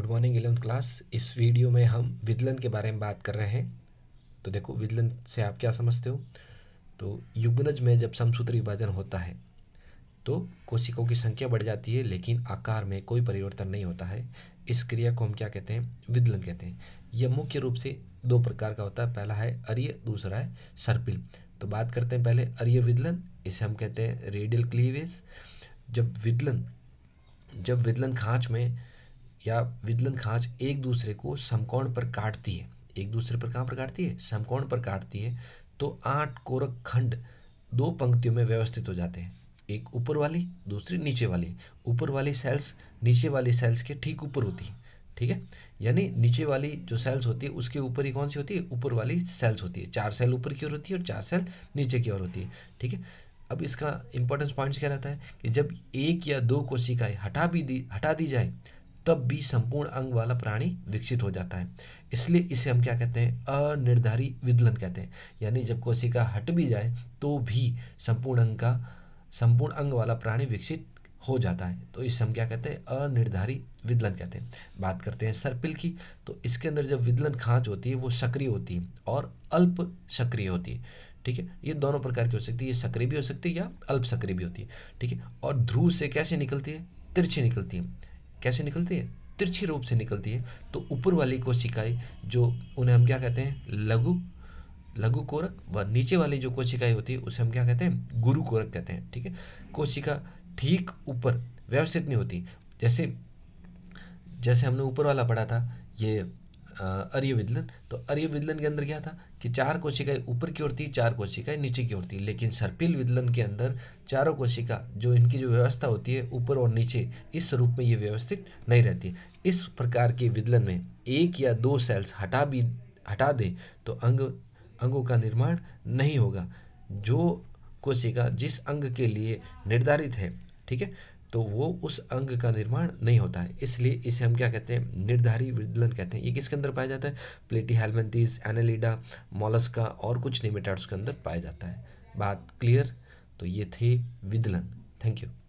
good morning eleventh class इस video में हम विदलन के बारे में बात कर रहे हैं तो देखो विदलन से आप क्या समझते हो तो युगनज में जब समसूत्र विभाजन होता है तो कोशिकों की संख्या बढ़ जाती है लेकिन आकार में कोई परिवर्तन नहीं होता है इस क्रिया को हम क्या कहते हैं विदलन कहते हैं यह मुख्य रूप से दो प्रकार का होता है पहला है अर्य दूसरा है सर्पिल तो बात करते हैं पहले अर्य विदलन इसे हम कहते हैं रेडियल क्लीवेज जब विदलन जब विदलन खाँच में या विदलन खाँच एक दूसरे को समकोण पर काटती है एक दूसरे पर कहाँ पर काटती है समकोण पर काटती है तो आठ कोरक खंड दो पंक्तियों में व्यवस्थित हो जाते हैं एक ऊपर वाली दूसरी नीचे वाली ऊपर वाली सेल्स नीचे वाली सेल्स के ठीक ऊपर होती है ठीक है यानी नीचे वाली जो सेल्स होती है उसके ऊपर ही कौन सी होती है ऊपर वाली सेल्स होती है चार सेल ऊपर की ओर होती है और चार सेल नीचे की ओर होती है ठीक है अब इसका इंपॉर्टेंस पॉइंट्स क्या रहता है कि जब एक या दो कोशिकाएं हटा भी दी हटा दी जाए तब भी संपूर्ण अंग वाला प्राणी विकसित हो जाता है इसलिए इसे हम क्या कहते हैं अनिर्धारित विदलन कहते हैं यानी जब कोशिका हट भी जाए तो भी संपूर्ण अंग का संपूर्ण अंग वाला प्राणी विकसित हो जाता है तो इसे हम क्या कहते हैं अनिर्धारित विदलन कहते हैं बात करते हैं सर्पिल की तो इसके अंदर जब विदलन खाँच होती है वो सक्रिय होती है और अल्प सक्रिय होती है ठीक है ये दोनों प्रकार की हो सकती है ये सक्रिय भी हो सकती है या अल्प सक्रिय भी होती है ठीक है और ध्रुव से कैसे निकलती है तिरछी निकलती है कैसे निकलती है तिरछी रूप से निकलती है तो ऊपर वाली कोशिकाएं जो उन्हें हम क्या कहते हैं लघु लघु कोरक व नीचे वाली जो कोशिकाएं होती है उसे हम क्या कहते हैं गुरु कोरक कहते हैं ठीक है कोशिका ठीक ऊपर व्यवस्थित नहीं होती जैसे जैसे हमने ऊपर वाला पढ़ा था ये अर्य विदलन तो अर्य विदलन के अंदर क्या था कि चार कोशिकाएं ऊपर की ओर थी चार कोशिकाएं नीचे की ओर थी लेकिन सर्पिल विदलन के अंदर चारों कोशिका जो इनकी जो व्यवस्था होती है ऊपर और नीचे इस रूप में ये व्यवस्थित नहीं रहती इस प्रकार के विदलन में एक या दो सेल्स हटा भी हटा दें तो अंग अंगों का निर्माण नहीं होगा जो कोशिका जिस अंग के लिए निर्धारित है ठीक है तो वो उस अंग का निर्माण नहीं होता है इसलिए इसे हम क्या कहते हैं निर्धारी विदलन कहते हैं ये किसके अंदर पाया जाता है प्लेटी हेलमेंथीज एनालिडा मोलस्का और कुछ निमिटाट्स के अंदर पाया जाता है बात क्लियर तो ये थी विदलन थैंक यू